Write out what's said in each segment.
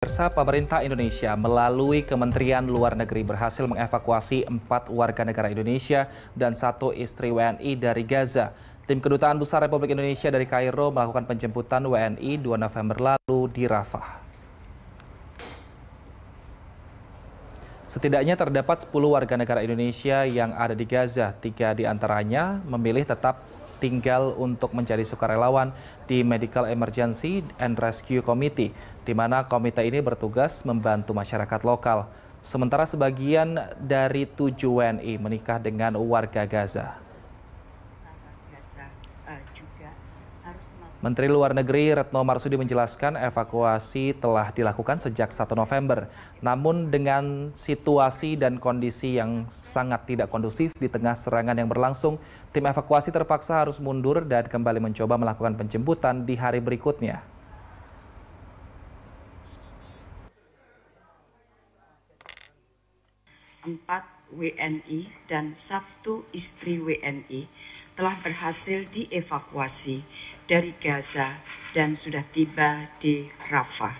Pemirsa pemerintah Indonesia melalui Kementerian Luar Negeri berhasil mengevakuasi empat warga negara Indonesia dan satu istri WNI dari Gaza. Tim Kedutaan Besar Republik Indonesia dari Kairo melakukan penjemputan WNI 2 November lalu di Rafah. Setidaknya terdapat 10 warga negara Indonesia yang ada di Gaza, tiga di antaranya memilih tetap tinggal untuk menjadi sukarelawan di Medical Emergency and Rescue Committee, di mana komite ini bertugas membantu masyarakat lokal. Sementara sebagian dari tujuh WNI menikah dengan warga Gaza. Menteri Luar Negeri Retno Marsudi menjelaskan evakuasi telah dilakukan sejak 1 November. Namun dengan situasi dan kondisi yang sangat tidak kondusif di tengah serangan yang berlangsung, tim evakuasi terpaksa harus mundur dan kembali mencoba melakukan penjemputan di hari berikutnya. Empat WNI dan satu istri WNI telah berhasil dievakuasi dari Gaza dan sudah tiba di Rafah.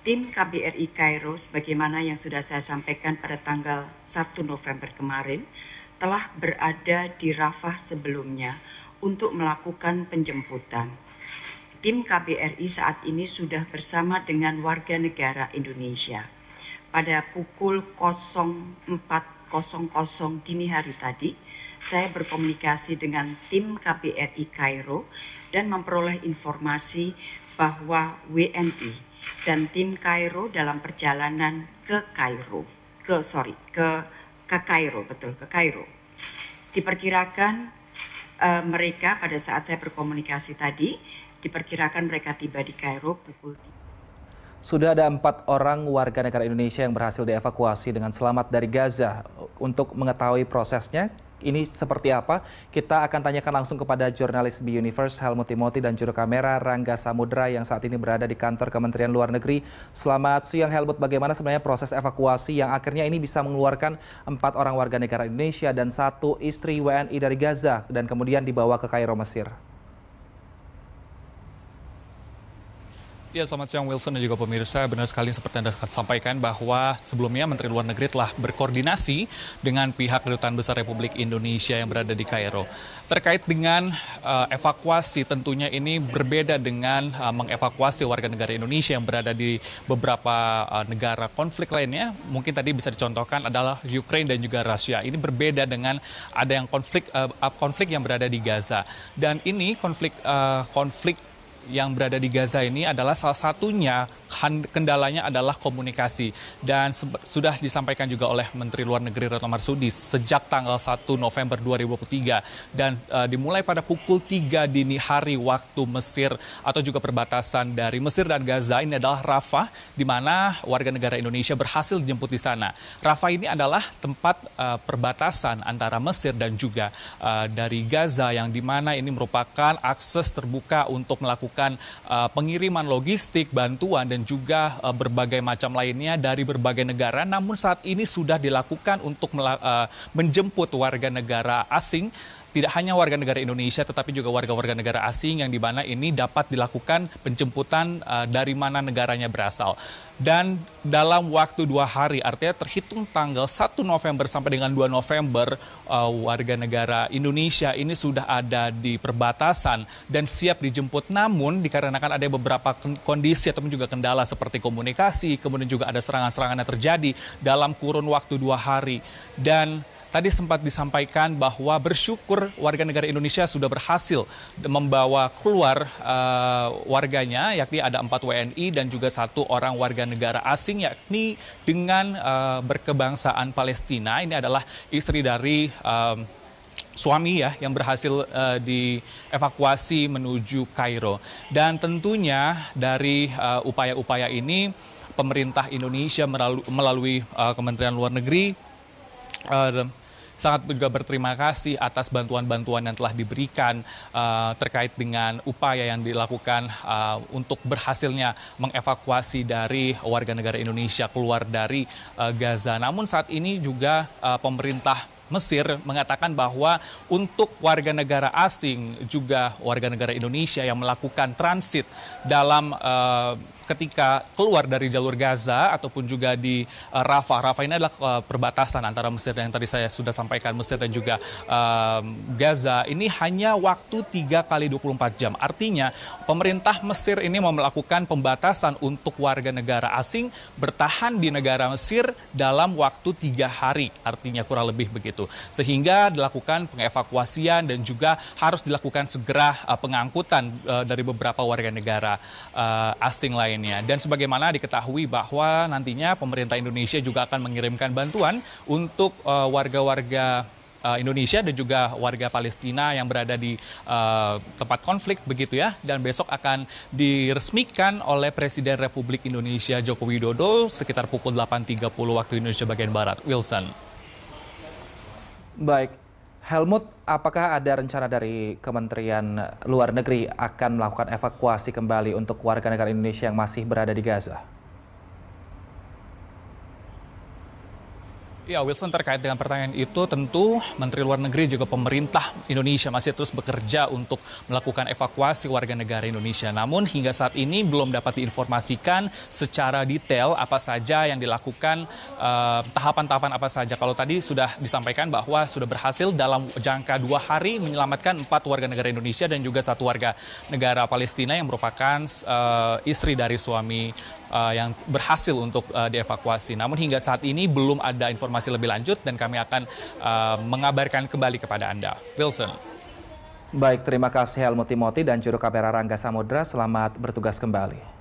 Tim KBRI Kairo sebagaimana yang sudah saya sampaikan pada tanggal 1 November kemarin telah berada di Rafah sebelumnya untuk melakukan penjemputan. Tim KBRI saat ini sudah bersama dengan warga negara Indonesia pada pukul 04.00 dini hari tadi, saya berkomunikasi dengan tim KBRI Kairo dan memperoleh informasi bahwa WNI dan tim Kairo dalam perjalanan ke Kairo, ke sorry, ke ke Kairo, betul ke Kairo. Diperkirakan uh, mereka pada saat saya berkomunikasi tadi, diperkirakan mereka tiba di Kairo pukul 3. Sudah ada empat orang warga negara Indonesia yang berhasil dievakuasi dengan selamat dari Gaza. Untuk mengetahui prosesnya, ini seperti apa, kita akan tanyakan langsung kepada jurnalis B Universe Helmut Timoti dan juru kamera Rangga Samudra yang saat ini berada di kantor Kementerian Luar Negeri. Selamat siang Helmut, bagaimana sebenarnya proses evakuasi yang akhirnya ini bisa mengeluarkan empat orang warga negara Indonesia dan satu istri WNI dari Gaza dan kemudian dibawa ke Kairo, Mesir? Ya, selamat siang Wilson dan juga pemirsa. Benar sekali seperti Anda sampaikan bahwa sebelumnya Menteri Luar Negeri telah berkoordinasi dengan pihak Kedutaan Besar Republik Indonesia yang berada di Kairo. Terkait dengan uh, evakuasi tentunya ini berbeda dengan uh, mengevakuasi warga negara Indonesia yang berada di beberapa uh, negara konflik lainnya. Mungkin tadi bisa dicontohkan adalah Ukraine dan juga Rusia. Ini berbeda dengan ada yang konflik uh, konflik yang berada di Gaza. Dan ini konflik uh, konflik yang berada di Gaza ini adalah salah satunya kendalanya adalah komunikasi dan sudah disampaikan juga oleh Menteri Luar Negeri Retno Marsudi sejak tanggal 1 November 2023 dan uh, dimulai pada pukul 3 dini hari waktu Mesir atau juga perbatasan dari Mesir dan Gaza ini adalah Rafah di mana warga negara Indonesia berhasil dijemput di sana. Rafah ini adalah tempat uh, perbatasan antara Mesir dan juga uh, dari Gaza yang di ini merupakan akses terbuka untuk melakukan melakukan uh, pengiriman logistik, bantuan dan juga uh, berbagai macam lainnya dari berbagai negara. Namun saat ini sudah dilakukan untuk uh, menjemput warga negara asing tidak hanya warga negara Indonesia tetapi juga warga-warga negara asing yang di mana ini dapat dilakukan penjemputan uh, dari mana negaranya berasal. Dan dalam waktu dua hari, artinya terhitung tanggal 1 November sampai dengan 2 November, uh, warga negara Indonesia ini sudah ada di perbatasan dan siap dijemput. Namun dikarenakan ada beberapa kondisi ataupun juga kendala seperti komunikasi, kemudian juga ada serangan-serangan yang terjadi dalam kurun waktu dua hari. Dan Tadi sempat disampaikan bahwa bersyukur warga negara Indonesia sudah berhasil membawa keluar uh, warganya, yakni ada empat WNI dan juga satu orang warga negara asing, yakni dengan uh, berkebangsaan Palestina. Ini adalah istri dari um, suami ya yang berhasil uh, dievakuasi menuju Kairo. Dan tentunya dari upaya-upaya uh, ini pemerintah Indonesia melalui, melalui uh, Kementerian Luar Negeri uh, sangat juga berterima kasih atas bantuan-bantuan yang telah diberikan uh, terkait dengan upaya yang dilakukan uh, untuk berhasilnya mengevakuasi dari warga negara Indonesia keluar dari uh, Gaza. Namun saat ini juga uh, pemerintah Mesir mengatakan bahwa untuk warga negara asing juga warga negara Indonesia yang melakukan transit dalam uh, ketika keluar dari jalur Gaza ataupun juga di uh, Rafah. Rafah ini adalah uh, perbatasan antara Mesir dan yang tadi saya sudah sampaikan Mesir dan juga um, Gaza. Ini hanya waktu 3 kali 24 jam. Artinya pemerintah Mesir ini mau melakukan pembatasan untuk warga negara asing bertahan di negara Mesir dalam waktu tiga hari. Artinya kurang lebih begitu. Sehingga dilakukan pengevakuasian dan juga harus dilakukan segera uh, pengangkutan uh, dari beberapa warga negara uh, asing lain lainnya. Dan sebagaimana diketahui bahwa nantinya pemerintah Indonesia juga akan mengirimkan bantuan untuk eh, warga-warga eh, Indonesia dan juga warga Palestina yang berada di uh, tempat konflik begitu ya dan besok akan diresmikan oleh Presiden Republik Indonesia Joko Widodo sekitar pukul 8.30 waktu Indonesia bagian barat Wilson Baik Helmut apakah ada rencana dari Kementerian Luar Negeri akan melakukan evakuasi kembali untuk warga negara Indonesia yang masih berada di Gaza? Ya, Wilson terkait dengan pertanyaan itu tentu Menteri Luar Negeri juga pemerintah Indonesia masih terus bekerja untuk melakukan evakuasi warga negara Indonesia. Namun hingga saat ini belum dapat diinformasikan secara detail apa saja yang dilakukan eh, tahapan-tahapan eh, apa saja. Kalau tadi sudah disampaikan bahwa sudah berhasil dalam jangka dua hari menyelamatkan empat warga negara Indonesia dan juga satu warga negara Palestina yang merupakan eh, istri dari suami uh, yang berhasil untuk uh, dievakuasi. Namun hingga saat ini belum ada informasi lebih lanjut dan kami akan uh, mengabarkan kembali kepada Anda. Wilson. Baik, terima kasih Helmut Timoti dan juru kamera Rangga Samudra. Selamat bertugas kembali.